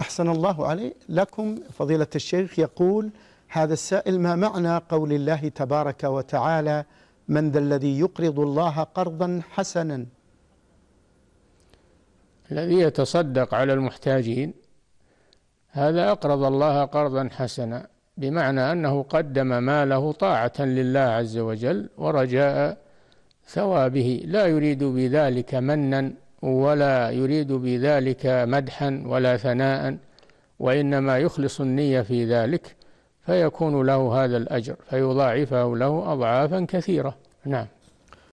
أحسن الله عليه لكم فضيلة الشيخ يقول هذا السائل ما معنى قول الله تبارك وتعالى من ذا الذي يقرض الله قرضا حسنا الذي يتصدق على المحتاجين هذا أقرض الله قرضا حسنا بمعنى أنه قدم ماله طاعة لله عز وجل ورجاء ثوابه لا يريد بذلك منا ولا يريد بذلك مدحا ولا ثناء وإنما يخلص النية في ذلك فيكون له هذا الأجر فيضاعفه له أضعافا كثيرة نعم